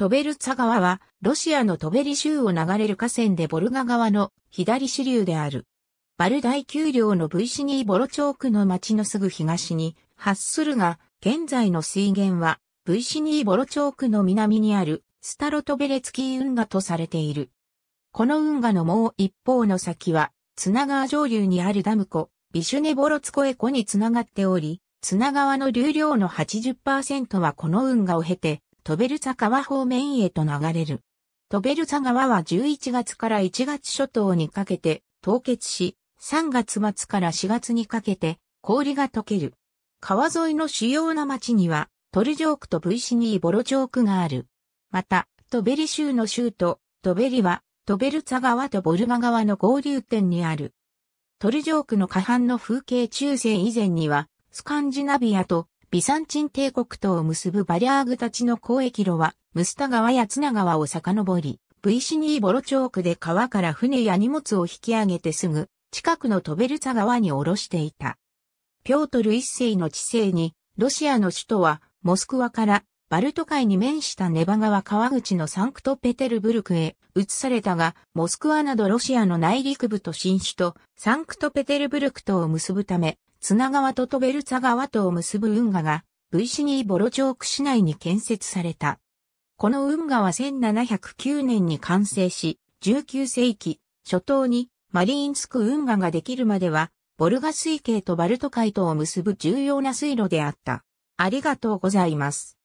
トベルツァ川は、ロシアのトベリ州を流れる河川でボルガ川の左支流である。バル大丘陵のブイシニーボロチョークの町のすぐ東に発するが、現在の水源は、ブイシニーボロチョークの南にある、スタロトベレツキー運河とされている。この運河のもう一方の先は、ナ川上流にあるダム湖、ビシュネボロツコエ湖につながっており、ナ川の流量の80%はこの運河を経て、トベルツァ川方面へと流れる。トベルツァ川は11月から1月初頭にかけて凍結し、3月末から4月にかけて氷が溶ける。川沿いの主要な町にはトルジョークとブイシニーボロジョークがある。また、トベリ州の州都、トベリは、トベルツァ川とボルガ川の合流点にある。トルジョークの下半の風景中世以前には、スカンジナビアとビサンチン帝国とを結ぶバリャーグたちの交易路は、ムスタ川やツナ川を遡り、V シニーボロチョークで川から船や荷物を引き上げてすぐ、近くのトベルツァ川に下ろしていた。ピョートル一世の治世に、ロシアの首都は、モスクワからバルト海に面したネバ川川口のサンクトペテルブルクへ移されたが、モスクワなどロシアの内陸部と新首都、サンクトペテルブルクとを結ぶため、綱川とトベルツァ川とを結ぶ運河が、ブイシニーボロチョーク市内に建設された。この運河は1709年に完成し、19世紀初頭にマリーンスク運河ができるまでは、ボルガ水系とバルト海とを結ぶ重要な水路であった。ありがとうございます。